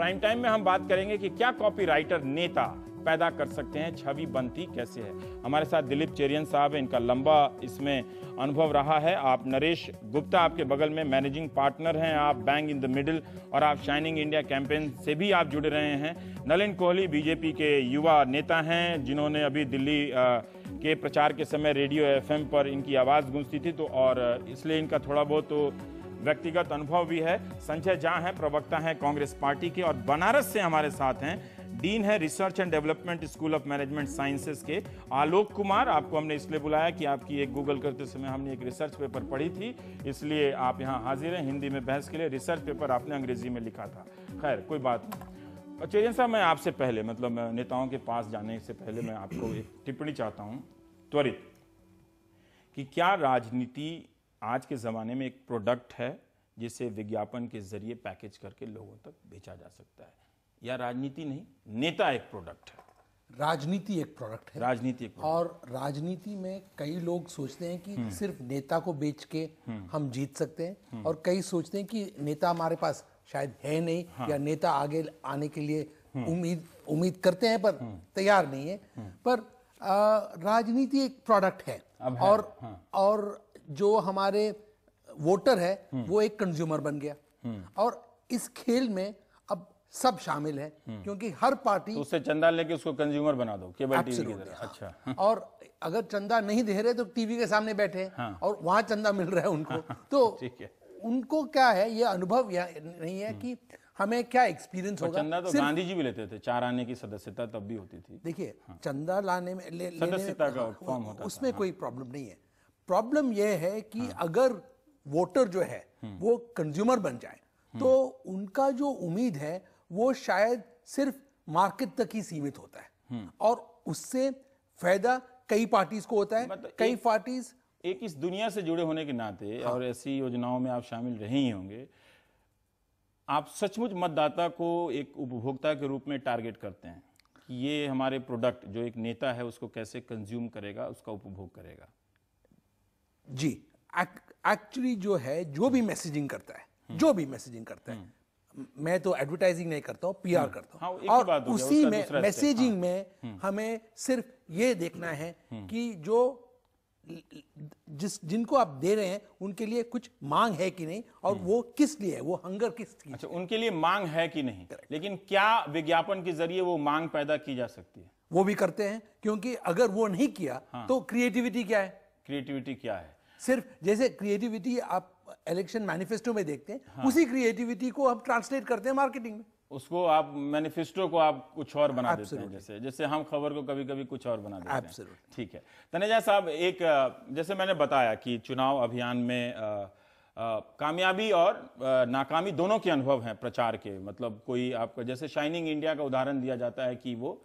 Prime time में हम बात करेंगे कि क्या राइटर नेता पैदा कर सकते हैं छवि बनती कैसे है हमारे साथ दिलीप चेरियन साहब इनका लंबा इसमें अनुभव रहा है आप नरेश गुप्ता आपके बगल में मैनेजिंग पार्टनर हैं आप बैंक इन द मिडिल और आप शाइनिंग इंडिया कैंपेन से भी आप जुड़े रहे हैं नलिन कोहली बीजेपी के युवा नेता हैं जिन्होंने अभी दिल्ली के प्रचार के समय रेडियो एफएम पर इनकी आवाज़ गूंजती थी तो और इसलिए इनका थोड़ा बहुत तो व्यक्तिगत अनुभव भी है संजय झा हैं प्रवक्ता हैं कांग्रेस पार्टी के और बनारस से हमारे साथ हैं डीन है research and development school of management sciences के आलोक कुमार आपको हमने इसलिए बुलाया कि आपकी एक गूगल करते समय हमने एक रिसर्च पेपर पढ़ी थी इसलिए आप यहाँ हाजिर हैं हिंदी में बहस के लिए रिसर्च पेपर आपने अंग्रेजी में लिखा था खैर कोई बात नहीं चेजन साहब मैं आपसे पहले मतलब नेताओं के पास जाने से पहले मैं आपको एक टिप्पणी चाहता हूँ त्वरित कि क्या राजनीति आज के ज़माने में एक प्रोडक्ट है जिसे विज्ञापन के जरिए पैकेज करके लोगों तक बेचा जा सकता है या राजनीति नहीं नेता एक प्रोडक्ट है राजनीति एक प्रोडक्ट है राजनीति एक और राजनीति में कई लोग सोचते हैं कि हम्म। सिर्फ नेता को बेच के हम्म। हम जीत सकते हैं हम्म। और कई सोचते हैं कि नेता हमारे पास शायद है नहीं हाँ। या नेता आगे आने के लिए उम्मीद उम्मीद करते हैं पर तैयार नहीं है पर राजनीति एक प्रोडक्ट है और हाँ। और जो हमारे वोटर है वो एक कंज्यूमर बन गया और इस खेल में अब सब शामिल है क्योंकि हर पार्टी तो उससे चंदा लेके उसको कंज्यूमर बना दो केबल टीवी की तरह हाँ। अच्छा और अगर चंदा नहीं दे रहे तो टीवी के सामने बैठे हाँ। और वहां चंदा मिल रहा है उनको हाँ, तो ठीक है उनको क्या है ये अनुभव नहीं है कि हमें क्या एक्सपीरियंस होगा चंदा तो गांधी जी भी लेते थे चार आने की सदस्यता तब भी होती थी देखिए हाँ। चंदा लाने में ले, सदस्यता का फॉर्म हाँ, होता उसमें कोई प्रॉब्लम नहीं है प्रॉब्लम यह है कि हाँ। अगर वोटर जो है हम्म। वो कंज्यूमर बन जाए हम्म। तो उनका जो उम्मीद है वो शायद सिर्फ मार्केट तक ही सीमित होता है हम्म। और उससे फायदा कई पार्टीज को होता है मतलब कई पार्टीज एक इस दुनिया से जुड़े होने के नाते हाँ। और ऐसी योजनाओं में आप शामिल रहे ही होंगे आप सचमुच मतदाता को एक उपभोक्ता के रूप में टारगेट करते हैं कि ये हमारे प्रोडक्ट जो एक नेता है उसको कैसे कंज्यूम करेगा उसका उपभोग करेगा जी एक्चुअली जो है जो भी मैसेजिंग करता है हम्म। जो भी मैसेजिंग करता है हम्म। मैं तो एडवर्टाइजिंग नहीं करता हूं पीआर हम्म। करता हूं हाँ, और उसी में मैसेजिंग हाँ, में हमें सिर्फ ये देखना है कि जो जिस जिनको आप दे रहे हैं उनके लिए कुछ मांग है कि नहीं और वो किस लिए है वो हंगर किस लिए अच्छा उनके लिए मांग है कि नहीं लेकिन क्या विज्ञापन के जरिए वो मांग पैदा की जा सकती है वो भी करते हैं क्योंकि अगर वो नहीं किया हाँ। तो क्रिएटिविटी क्या है क्रिएटिविटी क्या है सिर्फ जैसे क्रिएटिविटी आप इलेक्शन मैनिफेस्टो में देखते हैं हाँ। उसी क्रिएटिविटी को हम ट्रांसलेट करते हैं मार्केटिंग में उसको आप मैनिफेस्टो को आप कुछ और बना Absolutely. देते हैं जैसे जैसे हम खबर को कभी कभी कुछ और बना देते Absolutely. हैं ठीक है तनेजा साहब एक जैसे मैंने बताया कि चुनाव अभियान में आ, आ, कामयाबी और आ, नाकामी दोनों के अनुभव हैं प्रचार के मतलब कोई आपका जैसे शाइनिंग इंडिया का उदाहरण दिया जाता है कि वो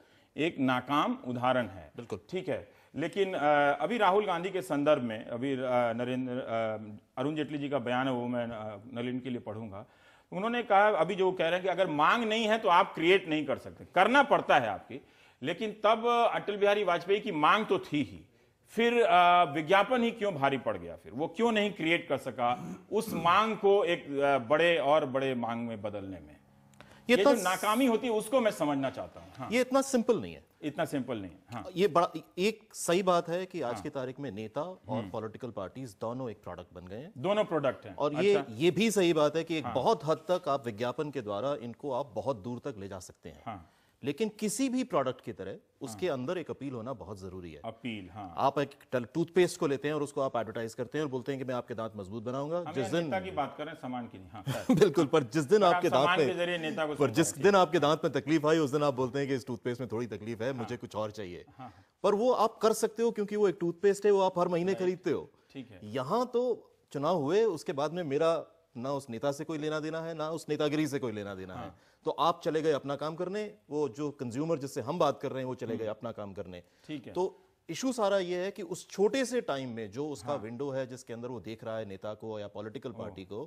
एक नाकाम उदाहरण है बिल्कुल ठीक है लेकिन अभी राहुल गांधी के संदर्भ में अभी नरेंद्र अरुण जेटली जी का बयान है वो मैं नलिन के लिए पढ़ूंगा उन्होंने कहा अभी जो कह रहे हैं कि अगर मांग नहीं है तो आप क्रिएट नहीं कर सकते करना पड़ता है आपकी लेकिन तब अटल बिहारी वाजपेयी की मांग तो थी ही फिर विज्ञापन ही क्यों भारी पड़ गया फिर वो क्यों नहीं क्रिएट कर सका उस मांग को एक बड़े और बड़े मांग में बदलने में ये, ये तो नाकामी होती है उसको मैं समझना चाहता हूँ हाँ। ये इतना सिंपल नहीं है इतना सिंपल नहीं हाँ ये बड़ा एक सही बात है कि आज हाँ। की तारीख में नेता और पॉलिटिकल हम्म। पार्टीज दोनों एक प्रोडक्ट बन गए हैं दोनों प्रोडक्ट हैं और अच्छा। ये ये भी सही बात है कि एक हाँ। बहुत हद तक आप विज्ञापन के द्वारा इनको आप बहुत दूर तक ले जा सकते हैं हाँ। लेकिन किसी भी प्रोडक्ट की तरह हाँ। उसके हाँ। अंदर एक अपील होना बहुत जरूरी है अपील हाँ। आप एक टूथपेस्ट को लेते हैं और उसको आप एडवर्टाइज करते हैं और बोलते हैं कि मैं आपके दांत मजबूत बनाऊंगा जिस दिन की बात करें सामान की हाँ, बिल्कुल पर जिस दिन आपके दांत में पर जिस दिन आपके दांत में तकलीफ आई उस दिन आप बोलते हैं कि इस टूथपेस्ट में थोड़ी तकलीफ है हाँ। मुझे कुछ और चाहिए हाँ, पर वो आप कर सकते हो क्योंकि वो एक टूथपेस्ट है वो आप हर महीने खरीदते हो ठीक है यहाँ तो चुनाव हुए उसके बाद में मेरा ना उस नेता से कोई लेना देना है ना उस नेतागिरी से कोई लेना देना है तो आप चले गए अपना काम करने वो जो कंज्यूमर जिससे हम बात कर रहे हैं वो चले हम्म। गए अपना काम करने ठीक है तो इशू सारा ये है कि उस छोटे से टाइम में जो उसका हाँ। विंडो है जिसके अंदर वो देख रहा है नेता को या पॉलिटिकल पार्टी को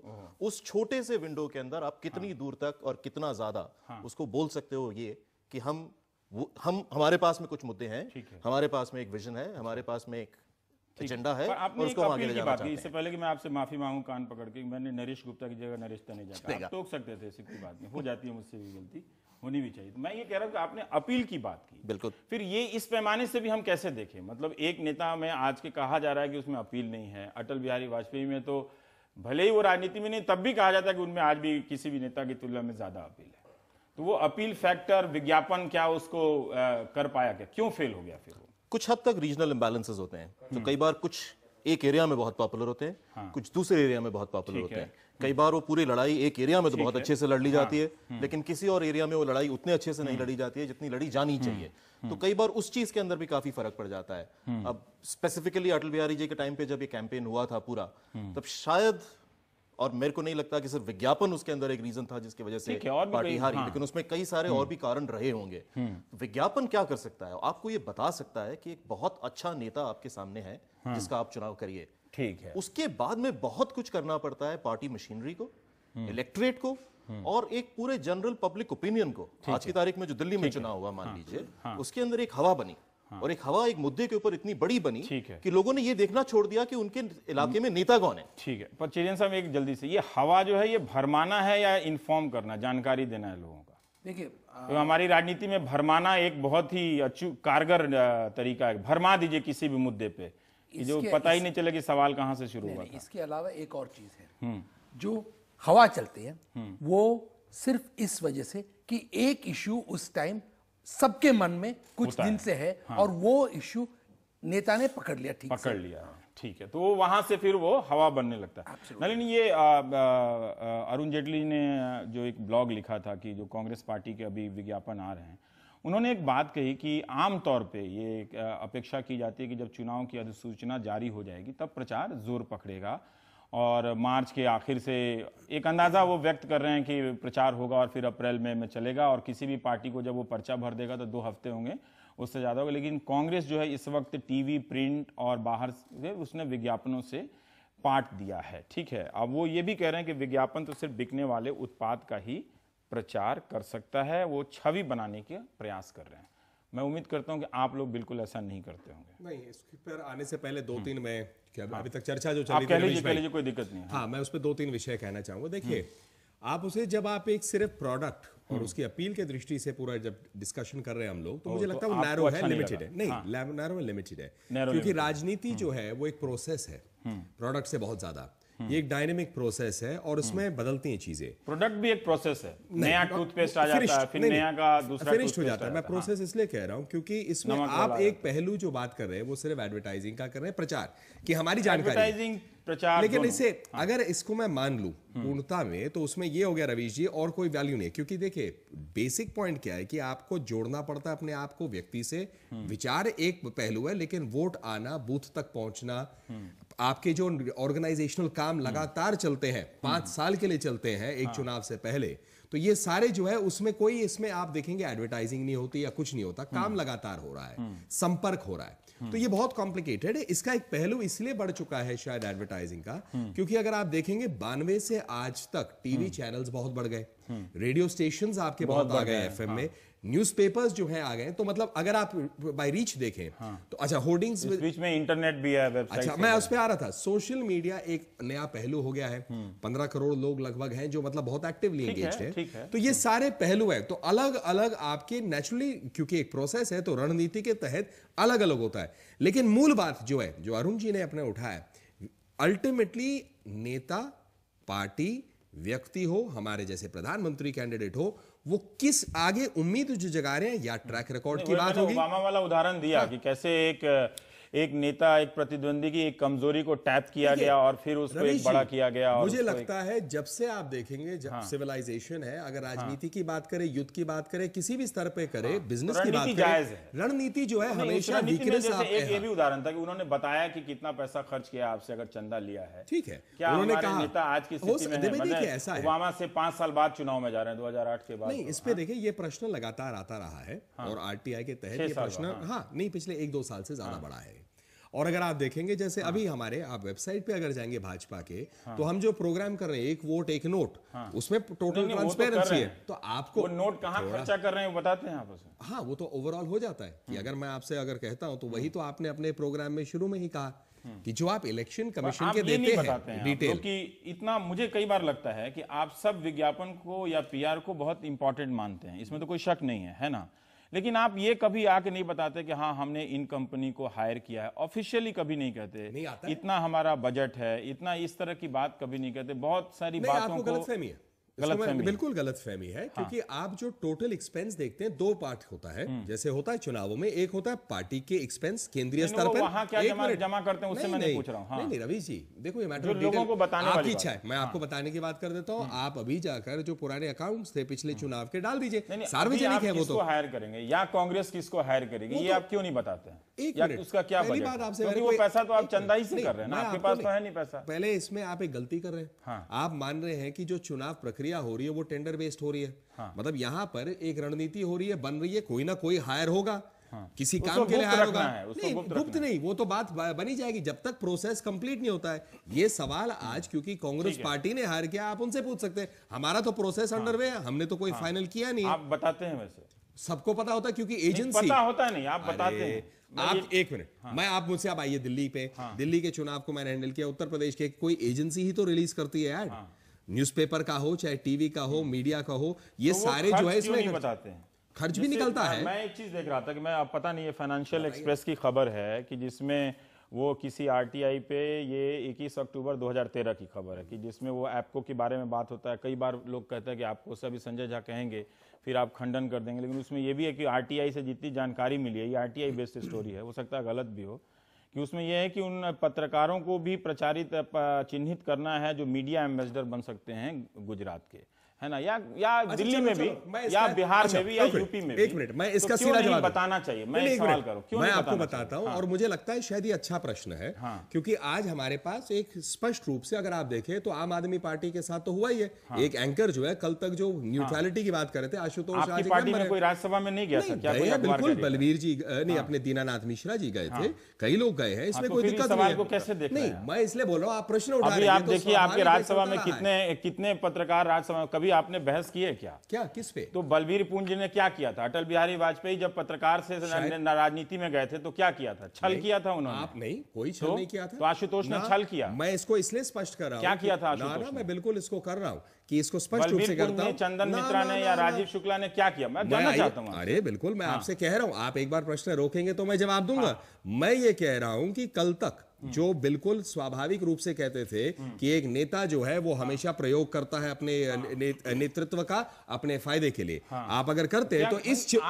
उस छोटे से विंडो के अंदर आप कितनी हाँ। दूर तक और कितना ज्यादा हाँ। उसको बोल सकते हो ये कि हम वो हम हमारे पास में कुछ मुद्दे हैं है। हमारे पास में एक विजन है हमारे पास में एक एजेंडा है आपने उसको आगे ले जाना चाहते इससे पहले कि मैं आपसे माफी मांगू कान पकड़ के मैंने नरेश गुप्ता की जगह नरेश तनेजा टोक सकते थे कोई बात नहीं हो जाती है मुझसे भी गलती होनी भी चाहिए तो मैं ये कह रहा हूँ कि आपने अपील की बात की बिल्कुल फिर ये इस पैमाने से भी हम कैसे देखें मतलब एक नेता में आज के कहा जा रहा है कि उसमें अपील नहीं है अटल बिहारी वाजपेयी में तो भले ही वो राजनीति में नहीं तब भी कहा जाता है कि उनमें आज भी किसी भी नेता की तुलना में ज्यादा अपील है तो वो अपील फैक्टर विज्ञापन क्या उसको आ, कर पाया क्या क्यों फेल हो गया फिर वो कुछ हद तक रीजनल इम्बैलेंसेज होते हैं तो हम्म। कई बार कुछ एक एरिया में बहुत पॉपुलर होते हैं हाँ। कुछ दूसरे एरिया में बहुत पॉपुलर होते हैं कई बार वो पूरी लड़ाई एक एरिया में तो बहुत अच्छे से लड़ ली हाँ। जाती है हम्म। लेकिन किसी और एरिया में वो लड़ाई उतने अच्छे से नहीं हम्म। लड़ी जाती है जितनी लड़ी जानी चाहिए तो कई बार उस चीज के अंदर भी काफी फर्क पड़ जाता है अब स्पेसिफिकली अटल बिहारी जी के टाइम पे जब ये कैंपेन हुआ था पूरा तब शायद और मेरे को नहीं लगता कि सिर्फ विज्ञापन उसके अंदर एक रीजन था जिसकी वजह से पार्टी हारी हाँ। लेकिन उसमें कई सारे हम्म। और भी कारण रहे होंगे हम्म। विज्ञापन क्या कर सकता है आपको ये बता सकता है कि एक बहुत अच्छा नेता आपके सामने है हाँ। जिसका आप चुनाव करिए ठीक है उसके बाद में बहुत कुछ करना पड़ता है पार्टी मशीनरी को इलेक्ट्रेट हम्म। को और एक पूरे जनरल पब्लिक ओपिनियन को आज की तारीख में जो दिल्ली में चुनाव हुआ मान हाँ। लीजिए उसके अंदर एक हवा बनी हाँ। और एक हवा एक मुद्दे के ऊपर इतनी बड़ी बनी ठीक है कि लोगों ने ये देखना छोड़ दिया कि उनके इलाके में नेता कौन है ठीक है पर चेरियन साहब एक जल्दी से ये हवा जो है ये भरमाना है या इन्फॉर्म करना जानकारी देना है लोगों का देखिए तो हमारी राजनीति में भरमाना एक बहुत ही अचूक कारगर तरीका है भरमा दीजिए किसी भी मुद्दे पे कि जो पता ही नहीं चले कि सवाल कहाँ से शुरू हुआ इसके अलावा एक और चीज है हम्म। जो हवा चलती है हम्म। वो सिर्फ इस वजह से कि एक इशू उस टाइम सबके मन में कुछ दिन से है हाँ। और वो इश्यू नेता ने पकड़ लिया ठीक पकड़ लिया ठीक है तो वो वहां से फिर वो हवा बनने लगता है नलिन ये अरुण जेटली ने जो एक ब्लॉग लिखा था कि जो कांग्रेस पार्टी के अभी विज्ञापन आ रहे हैं उन्होंने एक बात कही कि आम तौर पे ये अपेक्षा की जाती है कि जब चुनाव की अधिसूचना जारी हो जाएगी तब प्रचार जोर पकड़ेगा और मार्च के आखिर से एक अंदाज़ा वो व्यक्त कर रहे हैं कि प्रचार होगा और फिर अप्रैल में में चलेगा और किसी भी पार्टी को जब वो पर्चा भर देगा तो दो हफ्ते होंगे उससे ज़्यादा होगा लेकिन कांग्रेस जो है इस वक्त टीवी प्रिंट और बाहर से उसने विज्ञापनों से पाट दिया है ठीक है अब वो ये भी कह रहे हैं कि विज्ञापन तो सिर्फ बिकने वाले उत्पाद का ही प्रचार कर सकता है वो छवि बनाने के प्रयास कर रहे हैं मैं उम्मीद करता हूं कि आप लोग बिल्कुल ऐसा नहीं करते होंगे नहीं इस पर आने से पहले दो तीन में क्या हाँ। अभी तक चर्चा जो चली कह लीजिए कह कोई दिक्कत नहीं है हाँ मैं उस पर दो तीन विषय कहना चाहूंगा देखिए हम्म। आप उसे जब आप एक सिर्फ प्रोडक्ट और हम्म। उसकी अपील के दृष्टि से पूरा जब डिस्कशन कर रहे हैं हम लोग तो मुझे तो लगता है वो नैरो है लिमिटेड है नहीं नैरो है लिमिटेड हाँ। है क्योंकि राजनीति जो हम्म। है वो एक प्रोसेस है प्रोडक्ट से बहुत ज्यादा ये एक डायनेमिक प्रोसेस है और उसमें हम्म। बदलती हैं चीजें प्रोडक्ट भी एक प्रोसेस है नया टूथपेस्ट आ जाता है फिर नया का दूसरा फिनिश्ड हो जाता है मैं हाँ। प्रोसेस इसलिए कह रहा हूँ क्योंकि इसमें आप एक पहलू जो बात कर रहे हैं वो सिर्फ एडवर्टाइजिंग का कर रहे हैं प्रचार की हमारी जानकारी प्रचार लेकिन इसे हाँ। अगर इसको मैं मान लू पूर्णता में तो उसमें ये हो गया रवीश जी और कोई वैल्यू नहीं क्योंकि देखिए बेसिक पॉइंट क्या है कि आपको जोड़ना पड़ता है अपने आप को व्यक्ति से विचार एक पहलू है लेकिन वोट आना बूथ तक पहुंचना आपके जो ऑर्गेनाइजेशनल काम लगातार चलते हैं पांच साल के लिए चलते हैं एक हाँ। चुनाव से पहले तो ये सारे जो है उसमें कोई इसमें आप देखेंगे एडवर्टाइजिंग नहीं होती या कुछ नहीं होता काम हम्म। लगातार हो रहा है हम्म। संपर्क हो रहा है तो ये बहुत कॉम्प्लिकेटेड है इसका एक पहलू इसलिए बढ़ चुका है शायद एडवर्टाइजिंग का हम्म। क्योंकि अगर आप देखेंगे बानवे से आज तक टीवी चैनल्स हम्म। बहुत बढ़ गए रेडियो हम्म। स्टेशन आपके बहुत, बहुत आ गए एफ में हाँ। न्यूज़पेपर्स जो है आ गए तो मतलब अगर आप बाय रीच देखें हाँ। तो अच्छा होर्डिंग्स बीच में इंटरनेट भी है अच्छा मैं उस पर आ रहा था सोशल मीडिया एक नया पहलू हो गया है हम्म। पंद्रह करोड़ लोग लगभग हैं जो मतलब बहुत एक्टिवली एंगेज है, है तो ये सारे पहलू है तो अलग अलग आपके नेचुरली क्योंकि एक प्रोसेस है तो रणनीति के तहत अलग अलग होता है लेकिन मूल बात जो है जो अरुण जी ने अपने उठाया अल्टीमेटली नेता पार्टी व्यक्ति हो हमारे जैसे प्रधानमंत्री कैंडिडेट हो वो किस आगे उम्मीद जो जगा रहे हैं या ट्रैक रिकॉर्ड की बात होगी ओबामा वाला उदाहरण दिया हाँ। कि कैसे एक एक नेता एक प्रतिद्वंदी की एक कमजोरी को टैप किया गया और फिर उसको एक बड़ा किया गया और मुझे लगता है जब से आप देखेंगे जब हाँ, सिविलाइजेशन है अगर हाँ। राजनीति हाँ, की बात करें युद्ध की बात करें किसी भी स्तर पे करें हाँ, बिजनेस की बात करें रणनीति जो है हमेशा एक ये भी उदाहरण था कि उन्होंने बताया कि कितना पैसा खर्च किया आपसे अगर चंदा लिया है ठीक है क्या उन्होंने कहा नेता आज की स्थिति में मतलब ऐसा ओबामा से पांच साल बाद चुनाव में जा रहे हैं दो के बाद नहीं तो। इस पे हाँ। देखिए ये प्रश्न लगातार आता रहा है हाँ। और आरटीआई के तहत ये प्रश्न हाँ नहीं पिछले एक दो साल से ज्यादा बढ़ा है और अगर आप देखेंगे जैसे हाँ। अभी हमारे आप वेबसाइट पे अगर जाएंगे भाजपा के हाँ। तो हम जो प्रोग्राम कर रहे हैं एक वोट एक नोट हाँ। उसमें टोटल ट्रांसपेरेंसी तो है तो आपको नोट कहाँ खर्चा कर रहे हैं बताते हैं आप उसे हाँ वो तो ओवरऑल हो जाता है कि हाँ। अगर मैं आपसे अगर कहता हूँ तो हाँ। वही तो आपने अपने प्रोग्राम में शुरू में ही कहा हाँ। कि जो आप इलेक्शन कमीशन के देते हैं डिटेल क्योंकि इतना मुझे कई बार लगता है कि आप सब विज्ञापन को या पीआर को बहुत इंपॉर्टेंट मानते हैं इसमें तो कोई शक नहीं है है ना लेकिन आप ये कभी आके नहीं बताते कि हाँ हमने इन कंपनी को हायर किया है ऑफिशियली कभी नहीं कहते नहीं आता इतना हमारा बजट है इतना इस तरह की बात कभी नहीं कहते बहुत सारी बातों को बिल्कुल गलत फहमी है हाँ। क्योंकि आप जो टोटल एक्सपेंस देखते हैं दो पार्ट होता है हम्म। जैसे होता है चुनावों में एक होता है पार्टी के एक्सपेंस केंद्रीय स्तर पर जमा, करते हैं उससे मैं नहीं, पूछ रहा हाँ। रवि जी देखो ये मैटर लोगों को बताने आपकी इच्छा है मैं आपको हाँ। बताने की बात कर देता हूँ हम्म। आप अभी जाकर जो पुराने अकाउंट थे पिछले चुनाव के डाल दीजिए सार्वजनिक है वो तो हायर करेंगे या कांग्रेस किसको हायर करेगी ये तो आप क्यों नहीं बताते एक उसका क्या बात आपसे वो पैसा तो आप चंदा ही से कर रहे हैं आपके पास तो है नहीं पैसा पहले इसमें आप एक गलती कर रहे हैं आप मान रहे हैं कि जो चुनाव प्रक्रिया प्रक्रिया हो रही है वो टेंडर बेस्ड हो रही है हाँ। मतलब यहाँ पर एक रणनीति हो रही है बन रही है कोई ना कोई हायर होगा हाँ। किसी काम के लिए हायर होगा नहीं गुप्त नहीं वो तो बात बनी जाएगी जब तक प्रोसेस कंप्लीट नहीं होता है ये सवाल आज क्योंकि कांग्रेस पार्टी ने हायर किया आप उनसे पूछ सकते हैं हमारा तो प्रोसेस अंडर वे है हमने तो कोई फाइनल हाँ। किया नहीं आप बताते हैं वैसे सबको पता होता है क्योंकि एजेंसी पता होता नहीं आप बताते हैं आप एक मिनट हाँ। मैं आप मुझसे आप आइए दिल्ली पे हाँ। दिल्ली के चुनाव को मैंने हैंडल किया उत्तर प्रदेश के कोई एजेंसी ही तो रिलीज करती है यार हाँ। न्यूज़पेपर का हो चाहे टीवी का हो हम्म। मीडिया का हो ये तो सारे जो है इसमें बताते हैं खर्च भी निकलता है मैं एक चीज देख रहा था कि मैं अब पता नहीं है फाइनेंशियल एक्सप्रेस की खबर है कि जिसमें वो किसी आरटीआई पे ये 21 अक्टूबर 2013 की खबर है कि जिसमें वो ऐपको के बारे में बात होता है कई बार लोग कहते हैं कि आपको से अभी संजय झा कहेंगे फिर आप खंडन कर देंगे लेकिन उसमें ये भी है कि आरटीआई से जितनी जानकारी मिली है ये आरटीआई बेस्ड स्टोरी है हो सकता है गलत भी हो कि उसमें यह है कि उन पत्रकारों को भी प्रचारित चिन्हित करना है जो मीडिया एम्बेसडर बन सकते हैं गुजरात के है ना या या अच्छा, दिल्ली में भी या बिहार अच्छा, में भी या यूपी में एक मिनट मैं तो इसका तो सीधा जवाब बताना चाहिए मैं एक सवाल करूं क्यों मैं आपको बताता हूं हाँ। और मुझे लगता है शायद ये अच्छा प्रश्न है हाँ। क्योंकि आज हमारे पास एक स्पष्ट रूप से अगर आप देखें तो आम आदमी पार्टी के साथ तो हुआ ही है हाँ। एक एंकर जो है कल तक जो न्यूट्रलिटी की बात कर रहे थे आशुतोष आपकी पार्टी में कोई राज्यसभा में नहीं गया था क्या कोई बिल्कुल बलवीर जी नहीं अपने दीनानाथ मिश्रा जी गए थे कई लोग गए हैं इसमें कोई दिक्कत नहीं है कैसे देख नहीं मैं इसलिए बोल रहा हूँ आप प्रश्न उठा रहे हैं आप तो देखिए आपके राज्यसभा में कितने कितने पत्रकार राज्यसभा कभी कभी आपने बहस की है क्या क्या किस पे तो बलबीर पूंज ने क्या किया था अटल बिहारी वाजपेयी जब पत्रकार से राजनीति में गए थे तो क्या किया था छल किया था उन्होंने आप नहीं कोई छल तो, नहीं किया था तो आशुतोष ने छल किया मैं इसको इसलिए स्पष्ट कर रहा हूँ क्या किया था आशुतोष मैं बिल्कुल इसको कर रहा हूँ कि इसको स्पष्ट रूप से करता हूं चंदन मित्रा ने या राजीव शुक्ला ने क्या किया मैं जानना चाहता हूं अरे बिल्कुल मैं हाँ। आपसे कह रहा हूं आप एक बार प्रश्न रोकेंगे तो मैं जवाब दूंगा हाँ। मैं ये कह रहा हूं कि कल तक हम्म। जो बिल्कुल स्वाभाविक रूप से कहते थे हम्म। कि एक नेता जो है वो हाँ। हमेशा प्रयोग करता है अपने हाँ। नेतृत्व का अपने फायदे के लिए हाँ। आप अगर करते हैं तो इस इस तो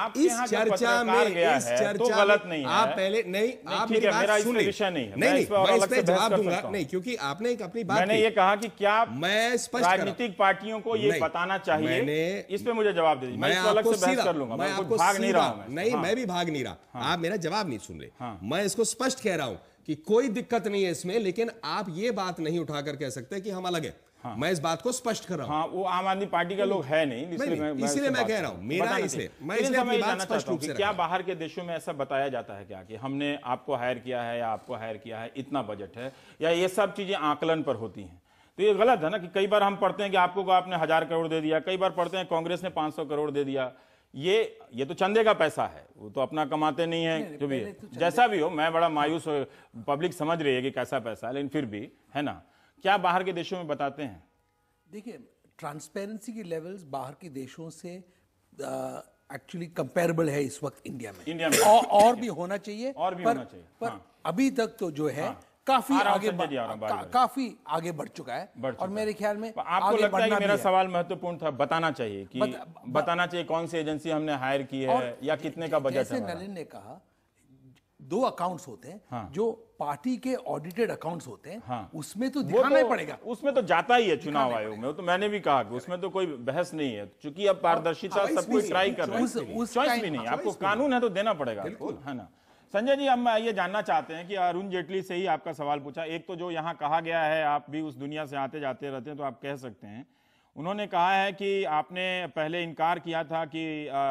चर्चा में इस चर्चा गलत नहीं आप पहले नहीं आप मेरी बात सुने नहीं नहीं मैं इस जवाब दूंगा नहीं क्योंकि आपने एक अपनी बात ये कहा कि क्या मैं स्पष्ट राजनीतिक पार्टियों को ये बताना चाहिए इस पे मुझे जवाब दे मैं आपको सीधा मैं आपको भाग नहीं रहा नहीं मैं भी भाग नहीं रहा आप मेरा जवाब नहीं सुन रहे मैं इसको स्पष्ट कह रहा हूँ कि कोई दिक्कत नहीं है इसमें लेकिन आप ये बात नहीं उठाकर कह सकते कि हम अलग है हाँ। मैं इस बात को स्पष्ट कर रहा हूँ हाँ, वो आम आदमी पार्टी का लोग है नहीं इसलिए मैं कह रहा हूँ मेरा इसलिए मैं इसलिए स्पष्ट रूप से क्या बाहर के देशों में ऐसा बताया जाता है क्या कि हमने आपको हायर किया है या आपको हायर किया है इतना बजट है या ये सब चीजें आकलन पर होती हैं तो ये गलत है ना कि कई बार हम पढ़ते हैं कि आपको आपने हजार करोड़ दे दिया कई बार पढ़ते हैं कांग्रेस ने पांच करोड़ दे दिया ये ये तो चंदे का पैसा है वो तो अपना कमाते नहीं है जो भी तो है जैसा भी हो मैं बड़ा मायूस पब्लिक समझ रही है कि कैसा पैसा है लेकिन फिर भी है ना क्या बाहर के देशों में बताते हैं देखिए ट्रांसपेरेंसी के लेवल्स बाहर के देशों से एक्चुअली कंपेरेबल है इस वक्त इंडिया में इंडिया में और, और भी होना चाहिए और भी पर, होना चाहिए पर हाँ। अभी तक तो जो है हाँ। काफी आगे बढ़ बा, का, काफी आगे बढ़ चुका है बढ़ चुका और मेरे ख्याल में आपको आगे लगता है कि मेरा सवाल महत्वपूर्ण था बताना चाहिए कि बत, बताना चाहिए कौन सी एजेंसी हमने हायर की है या कितने का बजट है नलिन ने कहा दो अकाउंट्स होते हैं हाँ। जो पार्टी के ऑडिटेड अकाउंट्स होते हैं हाँ। उसमें तो दिखाना तो, ही पड़ेगा उसमें तो जाता ही है चुनाव आयोग में तो मैंने भी कहा कि उसमें तो कोई बहस नहीं है क्योंकि अब पारदर्शिता सब कुछ ट्राई कर रहे हैं हाँ, आपको कानून है तो देना पड़ेगा है ना संजय जी हम ये जानना चाहते हैं कि अरुण जेटली से ही आपका सवाल पूछा एक तो जो यहाँ कहा गया है आप भी उस दुनिया से आते जाते रहते हैं तो आप कह सकते हैं उन्होंने कहा है कि आपने पहले इनकार किया था कि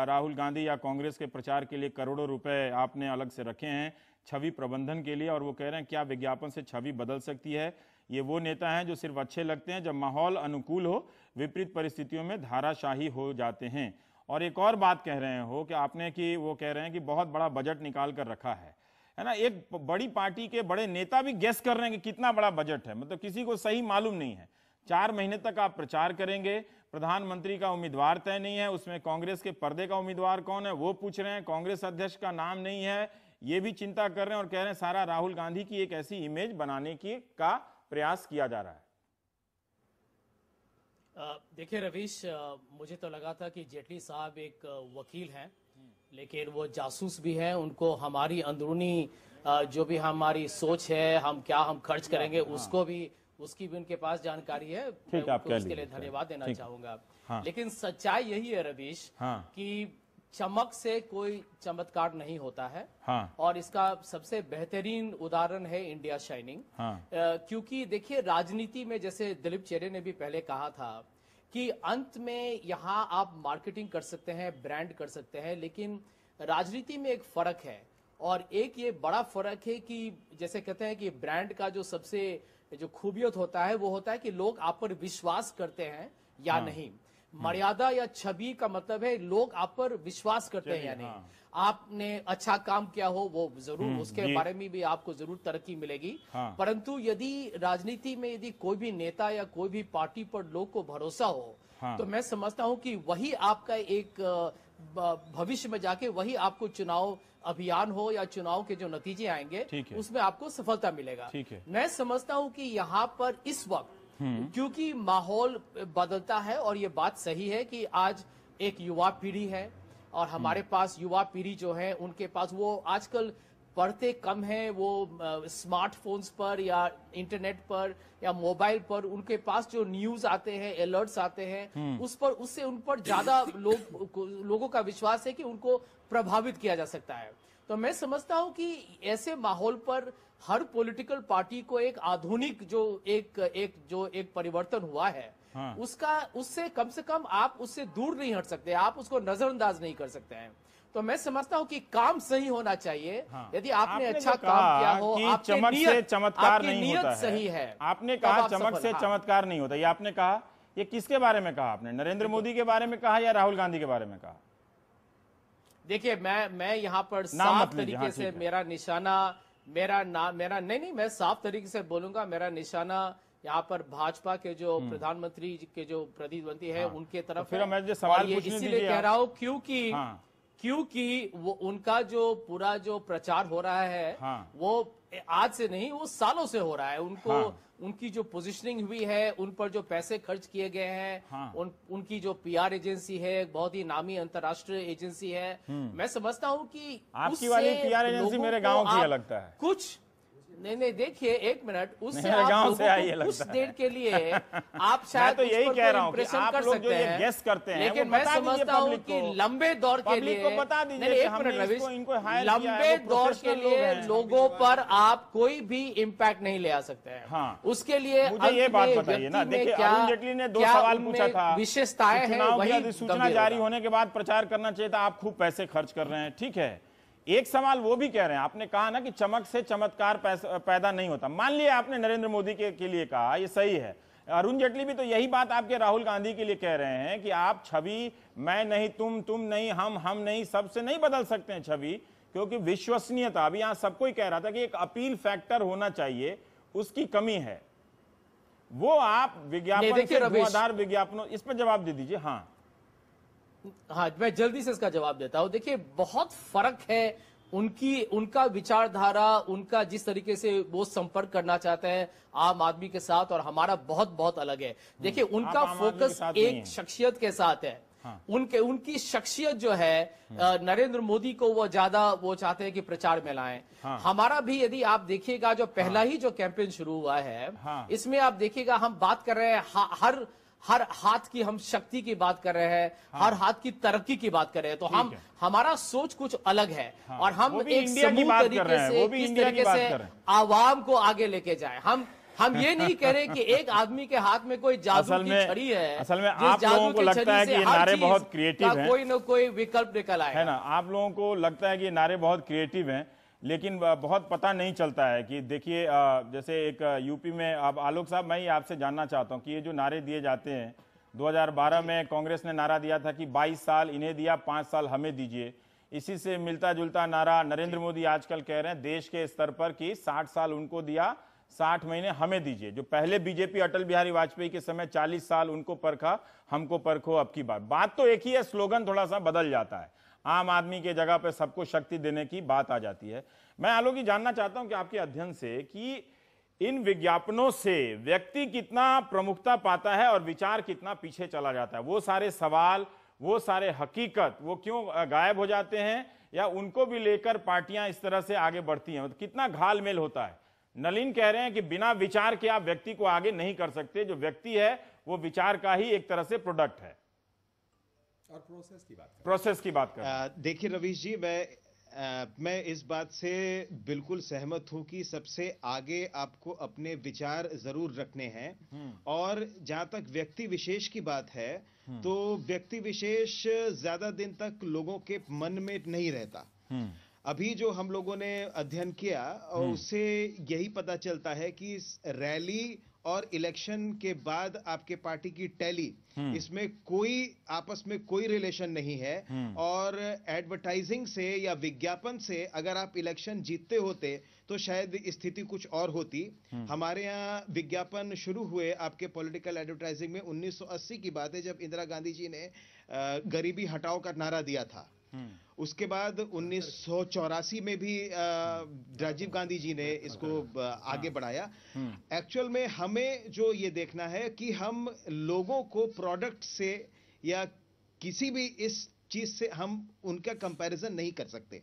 राहुल गांधी या कांग्रेस के प्रचार के लिए करोड़ों रुपए आपने अलग से रखे हैं छवि प्रबंधन के लिए और वो कह रहे हैं क्या विज्ञापन से छवि बदल सकती है ये वो नेता हैं जो सिर्फ अच्छे लगते हैं जब माहौल अनुकूल हो विपरीत परिस्थितियों में धाराशाही हो जाते हैं और एक और बात कह रहे हो कि आपने कि वो कह रहे हैं कि बहुत बड़ा बजट निकाल कर रखा है है ना एक बड़ी पार्टी के बड़े नेता भी गेस कर रहे हैं कि कितना बड़ा बजट है मतलब किसी को सही मालूम नहीं है चार महीने तक आप प्रचार करेंगे प्रधानमंत्री का उम्मीदवार तय नहीं है उसमें कांग्रेस के पर्दे का उम्मीदवार कौन है वो पूछ रहे हैं कांग्रेस अध्यक्ष का नाम नहीं है ये भी चिंता कर रहे हैं और कह रहे हैं सारा राहुल गांधी की एक ऐसी इमेज बनाने की का प्रयास किया जा रहा है देखिए रवीश मुझे तो लगा था कि जेटली साहब एक वकील हैं लेकिन वो जासूस भी हैं उनको हमारी अंदरूनी जो भी हमारी सोच है हम क्या हम खर्च हाँ, करेंगे हाँ। उसको भी उसकी भी उनके पास जानकारी है मैं उसके लिए धन्यवाद देना चाहूंगा हाँ। लेकिन सच्चाई यही है रवीश कि चमक से कोई चमत्कार नहीं होता है हाँ। और इसका सबसे बेहतरीन उदाहरण है इंडिया शाइनिंग हाँ। क्योंकि देखिए राजनीति में जैसे दिलीप चेरे ने भी पहले कहा था कि अंत में यहाँ आप मार्केटिंग कर सकते हैं ब्रांड कर सकते हैं लेकिन राजनीति में एक फर्क है और एक ये बड़ा फर्क है कि जैसे कहते हैं कि ब्रांड का जो सबसे जो खूबियत होता है वो होता है कि लोग आप पर विश्वास करते हैं या हाँ। नहीं हम्म। मर्यादा या छवि का मतलब है लोग आप पर विश्वास करते हैं यानी हाँ। आपने अच्छा काम किया हो वो जरूर हम्म, उसके बारे में भी आपको जरूर तरक्की मिलेगी हाँ। परंतु यदि राजनीति में यदि कोई भी नेता या कोई भी पार्टी पर लोग को भरोसा हो हाँ। तो मैं समझता हूं कि वही आपका एक भविष्य में जाके वही आपको चुनाव अभियान हो या चुनाव के जो नतीजे आएंगे उसमें आपको सफलता मिलेगा मैं समझता हूं कि यहाँ पर इस वक्त हम्म। क्योंकि माहौल बदलता है और ये बात सही है कि आज एक युवा पीढ़ी है और हमारे हम्म। पास युवा पीढ़ी जो है उनके पास वो आजकल पढ़ते कम हैं वो स्मार्टफोन्स पर या इंटरनेट पर या मोबाइल पर उनके पास जो न्यूज आते हैं अलर्ट्स आते हैं हम्म। उस पर उससे उन पर ज्यादा लोग लोगों का विश्वास है कि उनको प्रभावित किया जा सकता है तो मैं समझता हूं कि ऐसे माहौल पर हर पॉलिटिकल पार्टी को एक आधुनिक जो एक एक जो एक परिवर्तन हुआ है हाँ। उसका उससे कम से कम आप उससे दूर नहीं हट सकते आप उसको नजरअंदाज नहीं कर सकते हैं तो मैं समझता हूँ कि काम सही होना चाहिए हाँ। यदि आपने, आपने अच्छा काम किया हो कि चमक से चमत्कार नहीं नियत होता सही है, है। आपने कहा चमक से हाँ। चमत्कार नहीं होता ये आपने कहा ये किसके बारे में कहा आपने नरेंद्र मोदी के बारे में कहा या राहुल गांधी के बारे में कहा देखिए मैं मैं यहाँ पर साफ हाँ, तरीके से मेरा निशाना मेरा नाम मेरा नहीं नहीं मैं साफ तरीके से बोलूंगा मेरा निशाना यहाँ पर भाजपा के जो हम्म। प्रधानमंत्री के जो प्रतिद्वंदी है हाँ। उनके तो तरफ तो फिर सवाल इसीलिए कह रहा हूँ क्योंकि हाँ। क्योंकि वो उनका जो पूरा जो प्रचार हो रहा है हाँ। वो आज से नहीं वो सालों से हो रहा है उनको हाँ। उनकी जो पोजीशनिंग हुई है उन पर जो पैसे खर्च किए गए हैं हाँ। उन उनकी जो पीआर एजेंसी है बहुत ही नामी अंतर्राष्ट्रीय एजेंसी है हम्म। मैं समझता हूँ कि आपकी वाली पीआर एजेंसी मेरे गांव की लगता है कुछ नहीं नहीं देखिए एक मिनट उससे आप से आई है कुछ देर के लिए आप तो शायद तो यही कह रहा हूँ कर लोग जो ये गेस करते हैं लेकिन मैं समझता हूँ कि लंबे दौर के लिए बता दीजिए एक मिनट रविश लंबे दौर के लिए लोगों पर आप कोई भी इम्पैक्ट नहीं ले आ सकते हैं हाँ। उसके लिए मुझे ये बात बताइए ना देखिए अरुण जेटली ने दो सवाल पूछा था विशेषताएं हैं सूचना जारी होने के बाद प्रचार करना चाहिए था आप खूब पैसे खर्च कर रहे हैं ठीक है एक सवाल वो भी कह रहे हैं आपने कहा ना कि चमक से चमत्कार पैदा नहीं होता मान लिया आपने नरेंद्र मोदी के, के लिए कहा ये सही है अरुण जेटली भी तो यही बात आपके राहुल गांधी के लिए कह रहे हैं कि आप छवि मैं नहीं तुम तुम नहीं हम हम नहीं सबसे नहीं बदल सकते हैं छवि क्योंकि विश्वसनीयता अभी यहां सबको ही कह रहा था कि एक अपील फैक्टर होना चाहिए उसकी कमी है वो आप विज्ञापन विज्ञापनों इस पर जवाब दे दीजिए हाँ हाँ मैं जल्दी से इसका जवाब देता हूँ देखिए बहुत फर्क है उनकी उनका विचारधारा उनका जिस तरीके से वो संपर्क करना चाहते हैं आम आदमी के साथ और हमारा बहुत बहुत अलग है हम्म। देखिए उनका फोकस एक शख्सियत के साथ है हाँ। उनके उनकी शख्सियत जो है हम्म। नरेंद्र मोदी को वो ज्यादा वो चाहते हैं कि प्रचार में लाएं हाँ। हमारा भी यदि आप देखिएगा जो पहला हाँ। ही जो कैंपेन शुरू हुआ है हाँ। इसमें आप देखिएगा हम बात कर रहे हैं हर हर हाथ की हम शक्ति की बात कर रहे हैं हाँ। हर हाथ की तरक्की की बात कर रहे हैं तो हम हमारा सोच कुछ अलग है हाँ। और हम एक इंडिया की बात कर रहे हैं भी इंडिया की आवाम को आगे लेके जाए हम हम ये नहीं कह रहे कि एक आदमी के हाथ में कोई जादू असल में, की छड़ी है असल में आप लोगों को लगता है कि ये नारे बहुत क्रिएटिव हैं कोई ना कोई विकल्प निकल आए है ना आप लोगों को लगता है कि ये नारे बहुत क्रिएटिव हैं लेकिन बहुत पता नहीं चलता है कि देखिए जैसे एक यूपी में अब आलोक साहब मैं ही आपसे जानना चाहता हूँ कि ये जो नारे दिए जाते हैं 2012 में कांग्रेस ने नारा दिया था कि 22 साल इन्हें दिया पांच साल हमें दीजिए इसी से मिलता जुलता नारा नरेंद्र मोदी आजकल कह रहे हैं देश के स्तर पर कि 60 साल उनको दिया 60 महीने हमें दीजिए जो पहले बीजेपी अटल बिहारी वाजपेयी के समय 40 साल उनको परखा हमको परखो अब की बात बात तो एक ही है स्लोगन थोड़ा सा बदल जाता है आम आदमी के जगह पर सबको शक्ति देने की बात आ जाती है मैं आलोक जी जानना चाहता हूं कि आपके अध्ययन से कि इन विज्ञापनों से व्यक्ति कितना प्रमुखता पाता है और विचार कितना पीछे चला जाता है वो सारे सवाल वो सारे हकीकत वो क्यों गायब हो जाते हैं या उनको भी लेकर पार्टियां इस तरह से आगे बढ़ती हैं मतलब कितना घाल मेल होता है नलिन कह रहे हैं कि बिना विचार के आप व्यक्ति को आगे नहीं कर सकते जो व्यक्ति है वो विचार का ही एक तरह से प्रोडक्ट है और प्रोसेस की बात प्रोसेस की बात कर देखिए रवीश जी मैं आ, मैं इस बात से बिल्कुल सहमत हूं कि सबसे आगे आपको अपने विचार जरूर रखने हैं हम्म। और जहां तक व्यक्ति विशेष की बात है हम्म। तो व्यक्ति विशेष ज्यादा दिन तक लोगों के मन में नहीं रहता हम्म। अभी जो हम लोगों ने अध्ययन किया और उससे यही पता चलता है कि रैली और इलेक्शन के बाद आपके पार्टी की टैली हम्म। इसमें कोई आपस में कोई रिलेशन नहीं है हम्म। और एडवर्टाइजिंग से या विज्ञापन से अगर आप इलेक्शन जीतते होते तो शायद स्थिति कुछ और होती हम्म। हमारे यहाँ विज्ञापन शुरू हुए आपके पॉलिटिकल एडवर्टाइजिंग में 1980 की बात है जब इंदिरा गांधी जी ने गरीबी हटाओ का नारा दिया था हम्म। उसके बाद उन्नीस में भी राजीव गांधी जी ने इसको आगे हाँ। बढ़ाया हम्म। एक्चुअल में हमें जो ये देखना है कि हम लोगों को प्रोडक्ट से या किसी भी इस चीज से हम उनका कंपैरिजन नहीं कर सकते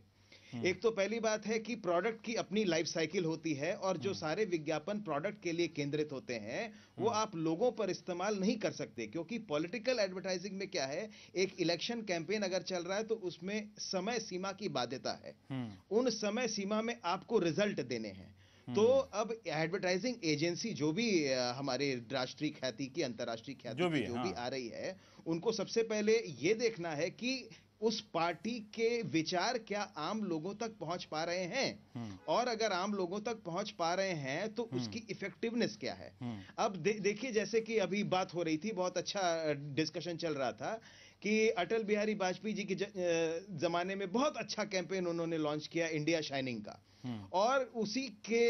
एक तो पहली बात है कि प्रोडक्ट की अपनी लाइफ साइकिल होती है और जो हम्म। सारे विज्ञापन प्रोडक्ट के लिए केंद्रित होते हैं वो हम्म। आप लोगों पर इस्तेमाल नहीं कर सकते क्योंकि पॉलिटिकल एडवर्टाइजिंग में क्या है एक इलेक्शन कैंपेन अगर चल रहा है तो उसमें समय सीमा की बाध्यता है हम्म। उन समय सीमा में आपको रिजल्ट देने हैं तो अब एडवर्टाइजिंग एजेंसी जो भी हमारे राष्ट्रीय ख्याति की अंतर्राष्ट्रीय ख्याति जो भी, जो हाँ। भी आ रही है उनको सबसे पहले ये देखना है कि उस पार्टी के विचार क्या आम लोगों तक पहुंच पा रहे हैं हम्म। और अगर आम लोगों तक पहुंच पा रहे हैं तो हम्म। उसकी इफेक्टिवनेस क्या है हम्म। अब दे, देखिए जैसे कि अभी बात हो रही थी बहुत अच्छा डिस्कशन चल रहा था कि अटल बिहारी वाजपेयी जी के ज, जमाने में बहुत अच्छा कैंपेन उन्होंने लॉन्च किया इंडिया शाइनिंग का और उसी के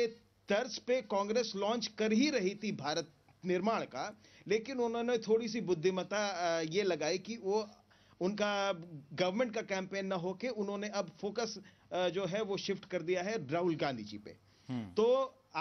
तर्ज पे कांग्रेस लॉन्च कर ही रही थी भारत निर्माण का लेकिन उन्होंने थोड़ी सी बुद्धिमता ये लगाई कि वो उनका गवर्नमेंट का कैंपेन ना होके उन्होंने अब फोकस जो है वो शिफ्ट कर दिया है राहुल गांधी जी पे हम्म। तो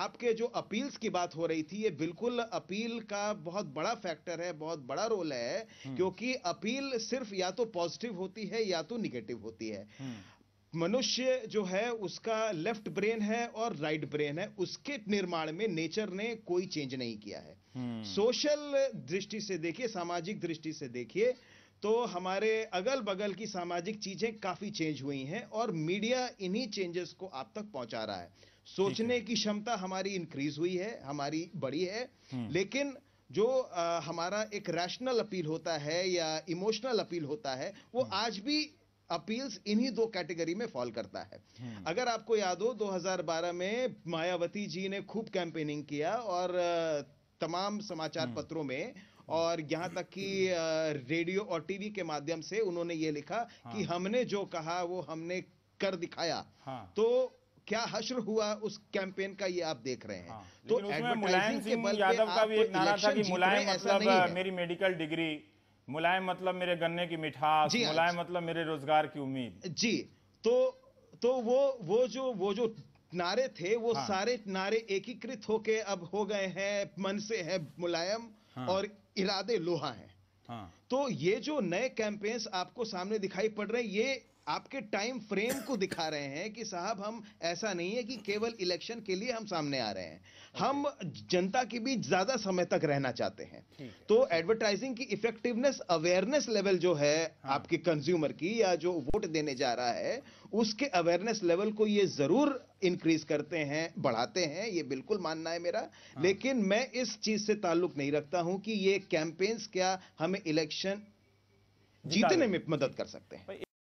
आपके जो अपील्स की बात हो रही थी ये बिल्कुल अपील का बहुत बड़ा फैक्टर है बहुत बड़ा रोल है हम्म। क्योंकि अपील सिर्फ या तो पॉजिटिव होती है या तो निगेटिव होती है हम्म। मनुष्य जो है उसका लेफ्ट ब्रेन है और राइट ब्रेन है उसके निर्माण में नेचर ने कोई चेंज नहीं किया है सोशल दृष्टि से देखिए सामाजिक दृष्टि से देखिए तो हमारे अगल बगल की सामाजिक चीज़ें काफ़ी चेंज हुई हैं और मीडिया इन्हीं चेंजेस को आप तक पहुंचा रहा है सोचने की क्षमता हमारी इंक्रीज हुई है हमारी बड़ी है हम्म। लेकिन जो आ, हमारा एक रैशनल अपील होता है या इमोशनल अपील होता है वो हम्म। आज भी अपील्स इन्हीं दो कैटेगरी में फॉल करता है हम्म। अगर आपको याद हो 2012 में मायावती जी ने खूब कैंपेनिंग किया और तमाम समाचार पत्रों में और यहाँ तक कि रेडियो और टीवी के माध्यम से उन्होंने ये लिखा हाँ। कि हमने जो कहा वो हमने कर दिखाया हाँ। तो क्या हश्र हुआ उस कैंपेन का ये आप देख रहे हैं हाँ। तो मुलायम सिंह यादव का भी एक नारा था कि मुलायम मतलब मेरी मेडिकल डिग्री मुलायम मतलब मेरे गन्ने की मिठास मुलायम अच्छा। मतलब मेरे रोजगार की उम्मीद जी तो तो वो वो जो वो जो नारे थे वो हाँ। सारे नारे एकीकृत होके अब हो गए हैं मन से है मुलायम हाँ। और इरादे लोहा है हाँ। तो ये जो नए कैंपेन्स आपको सामने दिखाई पड़ रहे हैं ये आपके टाइम फ्रेम को दिखा रहे हैं कि साहब हम ऐसा नहीं है कि केवल इलेक्शन के लिए हम सामने आ रहे हैं हम जनता के बीच ज्यादा समय तक रहना चाहते हैं तो एडवर्टाइजिंग की इफेक्टिवनेस अवेयरनेस लेवल जो है हाँ। आपके कंज्यूमर की या जो वोट देने जा रहा है उसके अवेयरनेस लेवल को ये जरूर इंक्रीज करते हैं बढ़ाते हैं ये बिल्कुल मानना है मेरा हाँ। लेकिन मैं इस चीज से ताल्लुक नहीं रखता हूं कि ये कैंपेन्स क्या हमें इलेक्शन जीतने में मदद कर सकते हैं